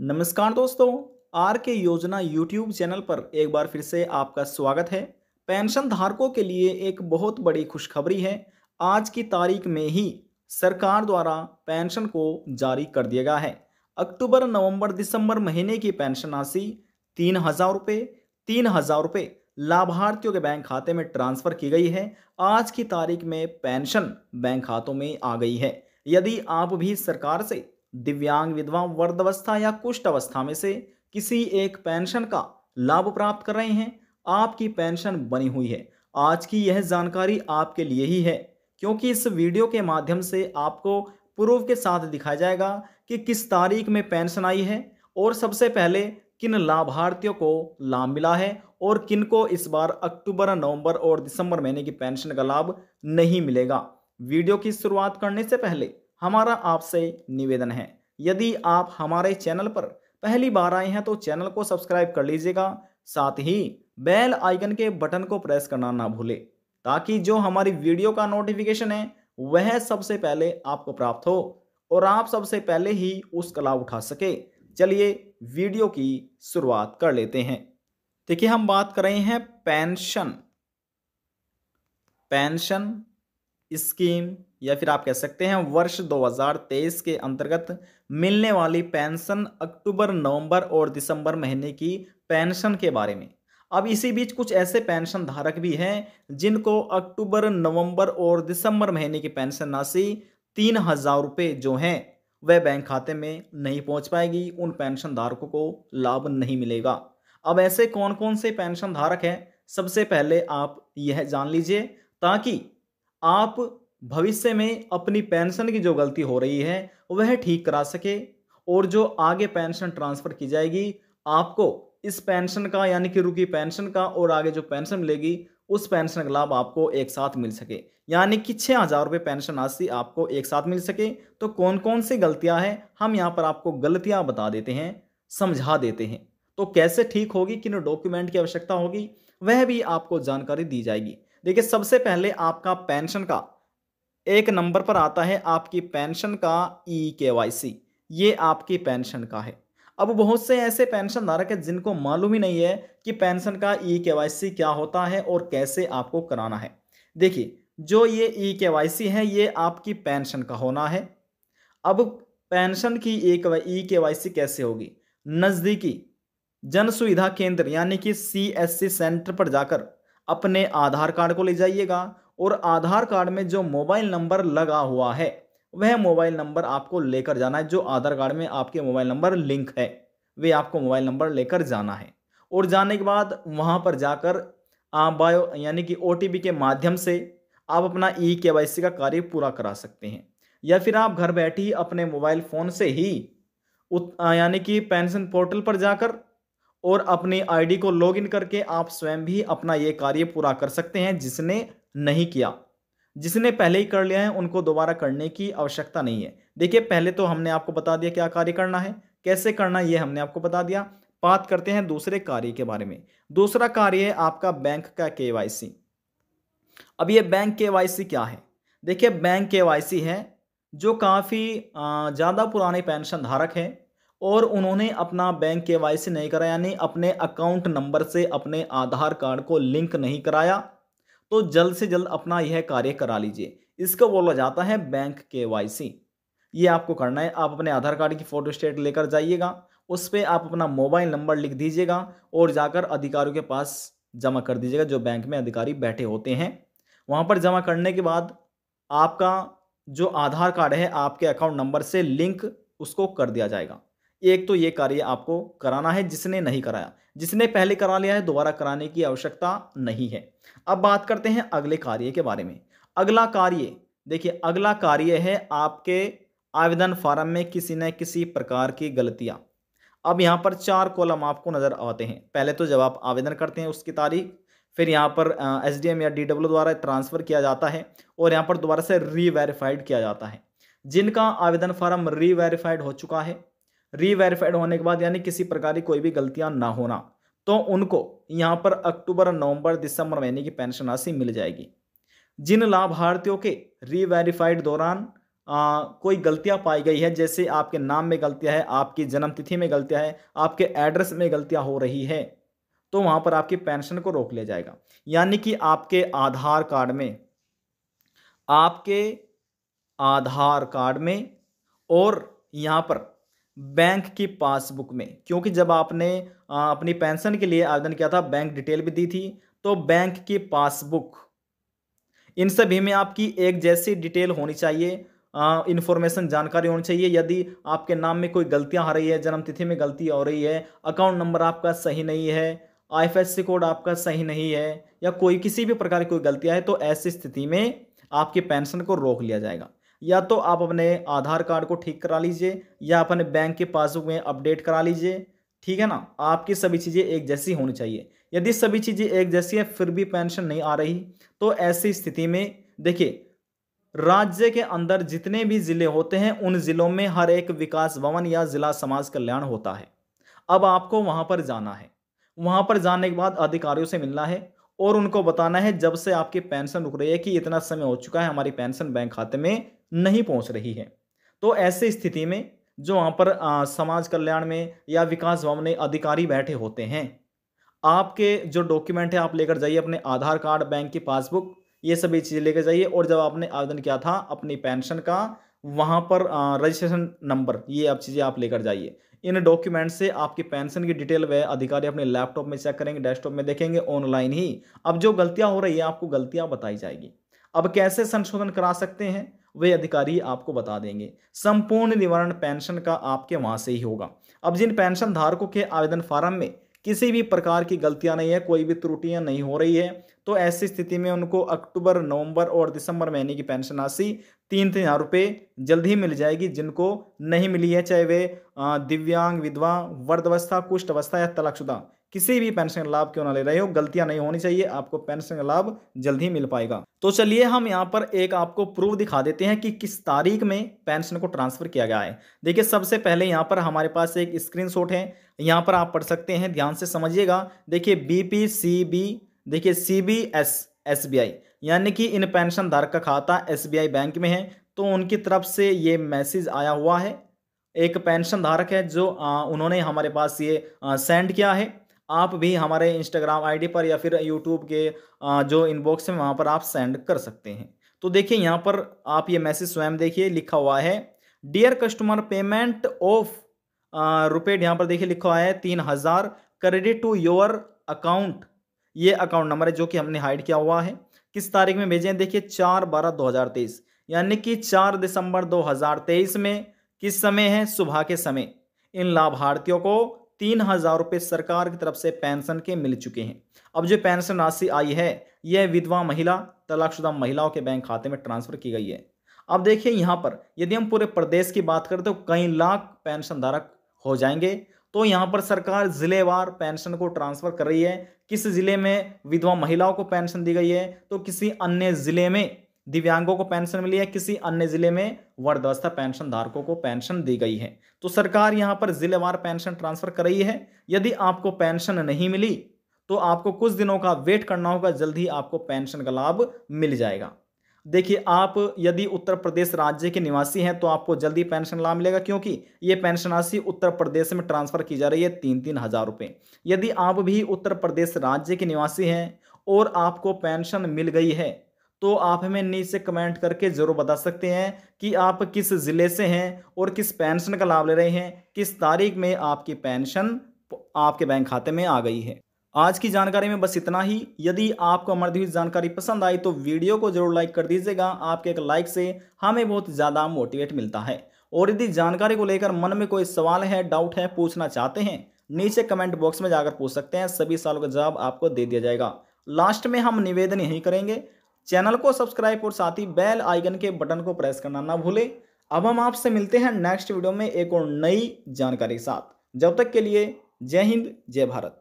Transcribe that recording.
नमस्कार दोस्तों आर के योजना यूट्यूब चैनल पर एक बार फिर से आपका स्वागत है पेंशन धारकों के लिए एक बहुत बड़ी खुशखबरी है आज की तारीख में ही सरकार द्वारा पेंशन को जारी कर दिया गया है अक्टूबर नवंबर दिसंबर महीने की पेंशन राशि तीन हज़ार रुपये तीन हज़ार रुपये लाभार्थियों के बैंक खाते में ट्रांसफ़र की गई है आज की तारीख में पेंशन बैंक खातों में आ गई है यदि आप भी सरकार से दिव्यांग विधवा वर्ध अवस्था या कुष्ठ अवस्था में से किसी एक पेंशन का लाभ प्राप्त कर रहे हैं आपकी पेंशन बनी हुई है आज की यह जानकारी आपके लिए ही है क्योंकि इस वीडियो के माध्यम से आपको प्रूफ के साथ दिखाया जाएगा कि किस तारीख में पेंशन आई है और सबसे पहले किन लाभार्थियों को लाभ मिला है और किन को इस बार अक्टूबर नवंबर और दिसंबर महीने की पेंशन का लाभ नहीं मिलेगा वीडियो की शुरुआत करने से पहले हमारा आपसे निवेदन है यदि आप हमारे चैनल पर पहली बार आए हैं तो चैनल को सब्सक्राइब कर लीजिएगा साथ ही बेल आइकन के बटन को प्रेस करना ना भूले ताकि जो हमारी वीडियो का नोटिफिकेशन है वह सबसे पहले आपको प्राप्त हो और आप सबसे पहले ही उसका लाभ उठा सके चलिए वीडियो की शुरुआत कर लेते हैं देखिए हम बात कर रहे हैं पेंशन पेंशन स्कीम या फिर आप कह सकते हैं वर्ष 2023 के अंतर्गत मिलने वाली पेंशन अक्टूबर नवंबर और दिसंबर महीने की पेंशन के बारे में अब इसी बीच कुछ ऐसे पेंशन धारक भी हैं जिनको अक्टूबर नवंबर और दिसंबर महीने की पेंशन राशि तीन हज़ार रुपये जो हैं वह बैंक खाते में नहीं पहुंच पाएगी उन पेंशन धारकों को लाभ नहीं मिलेगा अब ऐसे कौन कौन से पेंशन धारक हैं सबसे पहले आप यह जान लीजिए ताकि आप भविष्य में अपनी पेंशन की जो गलती हो रही है वह ठीक करा सके और जो आगे पेंशन ट्रांसफ़र की जाएगी आपको इस पेंशन का यानी कि रुकी पेंशन का और आगे जो पेंशन मिलेगी उस पेंशन का लाभ आपको एक साथ मिल सके यानी कि छः हज़ार रुपये पेंशन राशि आपको एक साथ मिल सके तो कौन कौन सी गलतियां हैं हम यहाँ पर आपको गलतियां बता देते हैं समझा देते हैं तो कैसे ठीक होगी किन डॉक्यूमेंट की आवश्यकता होगी वह भी आपको जानकारी दी जाएगी देखिए सबसे पहले आपका पेंशन का एक नंबर पर आता है आपकी पेंशन का ई के वाई सी ये आपकी पेंशन का है अब बहुत से ऐसे पेंशन धारक है जिनको मालूम ही नहीं है कि पेंशन का ई के वाई सी क्या होता है और कैसे आपको कराना है देखिए जो ये ई के वाई सी है ये आपकी पेंशन का होना है अब पेंशन की एक ई के वाई सी कैसे होगी नज़दीकी जन सुविधा केंद्र यानी कि सी एस सी सेंटर पर जाकर अपने आधार कार्ड को ले जाइएगा और आधार कार्ड में जो मोबाइल नंबर लगा हुआ है वह मोबाइल नंबर आपको लेकर जाना है जो आधार कार्ड में आपके मोबाइल नंबर लिंक है वे आपको मोबाइल नंबर लेकर जाना है और जाने के बाद वहाँ पर जाकर आप बायो यानी कि ओ के माध्यम से आप अपना ई के का कार्य पूरा करा सकते हैं या फिर आप घर बैठे ही अपने मोबाइल फ़ोन से ही यानी कि पेंशन पोर्टल पर जाकर और अपनी आईडी को लॉगिन करके आप स्वयं भी अपना ये कार्य पूरा कर सकते हैं जिसने नहीं किया जिसने पहले ही कर लिया है उनको दोबारा करने की आवश्यकता नहीं है देखिए पहले तो हमने आपको बता दिया क्या कार्य करना है कैसे करना ये हमने आपको बता दिया बात करते हैं दूसरे कार्य के बारे में दूसरा कार्य है आपका बैंक का के अब ये बैंक के क्या है देखिए बैंक के है जो काफ़ी ज़्यादा पुराने पेंशन धारक हैं और उन्होंने अपना बैंक के वाई सी नहीं कराया यानी अपने अकाउंट नंबर से अपने आधार कार्ड को लिंक नहीं कराया तो जल्द से जल्द अपना यह कार्य करा लीजिए इसको बोला जाता है बैंक के वाई सी ये आपको करना है आप अपने आधार कार्ड की फ़ोटो स्टेट लेकर जाइएगा उस पर आप अपना मोबाइल नंबर लिख दीजिएगा और जाकर अधिकारियों के पास जमा कर दीजिएगा जो बैंक में अधिकारी बैठे होते हैं वहाँ पर जमा करने के बाद आपका जो आधार कार्ड है आपके अकाउंट नंबर से लिंक उसको कर दिया जाएगा एक तो ये कार्य आपको कराना है जिसने नहीं कराया जिसने पहले करा लिया है दोबारा कराने की आवश्यकता नहीं है अब बात करते हैं अगले कार्य के बारे में अगला कार्य देखिए अगला कार्य है आपके आवेदन फार्म में किसी न किसी प्रकार की गलतियाँ अब यहाँ पर चार कॉलम आपको नज़र आते हैं पहले तो जब आप आवेदन करते हैं उसकी तारीख फिर यहाँ पर एस डी एम या डी डब्ल्यू द्वारा ट्रांसफ़र किया जाता है और यहाँ पर दोबारा से रीवेरीफाइड किया जाता है जिनका आवेदन फार्म रीवेरीफाइड हो चुका है रीवेरीफाइड होने के बाद यानी किसी प्रकार की कोई भी गलतियां ना होना तो उनको यहाँ पर अक्टूबर नवंबर दिसंबर महीने की पेंशन राशि मिल जाएगी जिन लाभार्थियों के रीवेरीफाइड दौरान आ, कोई गलतियाँ पाई गई है जैसे आपके नाम में गलतियाँ है आपकी जन्मतिथि में गलतियाँ है आपके एड्रेस में गलतियाँ हो रही है तो वहां पर आपकी पेंशन को रोक लिया जाएगा यानी कि आपके आधार कार्ड में आपके आधार कार्ड में और यहाँ पर बैंक की पासबुक में क्योंकि जब आपने अपनी पेंशन के लिए आवेदन किया था बैंक डिटेल भी दी थी तो बैंक की पासबुक इन सभी में आपकी एक जैसी डिटेल होनी चाहिए इन्फॉर्मेशन जानकारी होनी चाहिए यदि आपके नाम में कोई गलतियां आ रही है जन्मतिथि में गलती हो रही है अकाउंट नंबर आपका सही नहीं है आईएफएससी कोड आपका सही नहीं है या कोई किसी भी प्रकार की कोई गलतियां है तो ऐसी स्थिति में आपकी पेंशन को रोक लिया जाएगा या तो आप अपने आधार कार्ड को ठीक करा लीजिए या अपने बैंक के पासबुक में अपडेट करा लीजिए ठीक है ना आपकी सभी चीज़ें एक जैसी होनी चाहिए यदि सभी चीज़ें एक जैसी है फिर भी पेंशन नहीं आ रही तो ऐसी स्थिति में देखिए राज्य के अंदर जितने भी ज़िले होते हैं उन ज़िलों में हर एक विकास भवन या ज़िला समाज कल्याण होता है अब आपको वहाँ पर जाना है वहाँ पर जाने के बाद अधिकारियों से मिलना है और उनको बताना है जब से आपकी पेंशन रुक रही है कि इतना समय हो चुका है हमारी पेंशन बैंक खाते में नहीं पहुंच रही है तो ऐसे स्थिति में जो वहाँ पर आ, समाज कल्याण में या विकास भवन में अधिकारी बैठे होते हैं आपके जो डॉक्यूमेंट है आप लेकर जाइए अपने आधार कार्ड बैंक की पासबुक ये सभी चीज़ें लेकर जाइए और जब आपने आवेदन किया था अपनी पेंशन का वहाँ पर रजिस्ट्रेशन नंबर ये आप चीज़ें आप लेकर जाइए इन डॉक्यूमेंट से आपकी पेंशन की डिटेल वह अधिकारी अपने लैपटॉप में चेक करेंगे डेस्कटॉप में देखेंगे ऑनलाइन ही अब जो गलतियाँ हो रही है आपको गलतियाँ बताई जाएगी अब कैसे संशोधन करा सकते हैं वे अधिकारी आपको बता देंगे संपूर्ण निवारण पेंशन का आपके वहाँ से ही होगा अब जिन पेंशन धारकों के आवेदन फार्म में किसी भी प्रकार की गलतियां नहीं है कोई भी त्रुटियां नहीं हो रही है तो ऐसी स्थिति में उनको अक्टूबर नवंबर और दिसंबर महीने की पेंशन राशि तीन तीन हज़ार रुपये जल्द ही मिल जाएगी जिनको नहीं मिली है चाहे वे दिव्यांग विधवा वर्धवस्था कुष्ठ अवस्था या तलाकशुदा किसी भी पेंशन का लाभ क्यों ना ले रहे हो गलतियां नहीं होनी चाहिए आपको पेंशन का लाभ जल्द ही मिल पाएगा तो चलिए हम यहाँ पर एक आपको प्रूफ दिखा देते हैं कि किस तारीख में पेंशन को ट्रांसफर किया गया है देखिए सबसे पहले यहाँ पर हमारे पास एक स्क्रीनशॉट है यहाँ पर आप पढ़ सकते हैं ध्यान से समझिएगा देखिए बी पी सी बी देखिए C B S S B I यानी कि इन पेंशन धारक का खाता एस बी आई बैंक में है तो उनकी तरफ से ये मैसेज आया हुआ है एक पेंशन धारक है जो आ, उन्होंने हमारे पास ये आ, सेंड किया है आप भी हमारे इंस्टाग्राम आईडी पर या फिर यूट्यूब के जो इनबॉक्स है वहाँ पर आप सेंड कर सकते हैं तो देखिए यहाँ पर आप ये मैसेज स्वयं देखिए लिखा हुआ है dear customer payment of rupees यहाँ पर देखिए लिखा हुआ है तीन हज़ार क्रेडिट टू योर अकाउंट ये अकाउंट नंबर है जो कि हमने हाइड किया हुआ है किस तारीख में भेजें देखिए चार बारह दो हज़ार तेईस यानी कि चार दिसंबर दो हज़ार तेईस में किस समय है सुबह के समय इन लाभार्थियों को तीन हजार रुपये सरकार की तरफ से पेंशन के मिल चुके हैं अब जो पेंशन राशि आई है यह विधवा महिला तलाकशुदा महिलाओं के बैंक खाते में ट्रांसफर की गई है अब देखिए यहाँ पर यदि हम पूरे प्रदेश की बात करें तो कई लाख पेंशन धारक हो जाएंगे तो यहाँ पर सरकार जिलेवार पेंशन को ट्रांसफर कर रही है किस जिले में विधवा महिलाओं को पेंशन दी गई है तो किसी अन्य जिले में दिव्यांगों को पेंशन मिली है किसी अन्य जिले में वर्धवस्था पेंशन धारकों को पेंशन दी गई है तो सरकार यहाँ पर जिलेवार पेंशन ट्रांसफर कर रही है यदि आपको पेंशन नहीं मिली तो आपको कुछ दिनों का वेट करना होगा जल्द ही आपको पेंशन का लाभ मिल जाएगा देखिए आप यदि उत्तर प्रदेश राज्य के निवासी हैं तो आपको जल्दी पेंशन लाभ मिलेगा क्योंकि ये पेंशन राशि उत्तर प्रदेश में ट्रांसफर की जा रही है तीन तीन हज़ार रुपये यदि आप भी उत्तर प्रदेश राज्य के निवासी हैं और आपको पेंशन मिल गई है तो आप हमें नीचे कमेंट करके ज़रूर बता सकते हैं कि आप किस ज़िले से हैं और किस पेंशन का लाभ ले रहे हैं किस तारीख में आपकी पेंशन आपके बैंक खाते में आ गई है आज की जानकारी में बस इतना ही यदि आपको हमारी हुई जानकारी पसंद आई तो वीडियो को जरूर लाइक कर दीजिएगा आपके एक लाइक से हमें बहुत ज़्यादा मोटिवेट मिलता है और यदि जानकारी को लेकर मन में कोई सवाल है डाउट है पूछना चाहते हैं नीचे कमेंट बॉक्स में जाकर पूछ सकते हैं सभी सालों का जवाब आपको दे दिया जाएगा लास्ट में हम निवेदन यही करेंगे चैनल को सब्सक्राइब और साथ ही बेल आइकन के बटन को प्रेस करना ना भूलें अब हम आपसे मिलते हैं नेक्स्ट वीडियो में एक और नई जानकारी के साथ जब तक के लिए जय हिंद जय भारत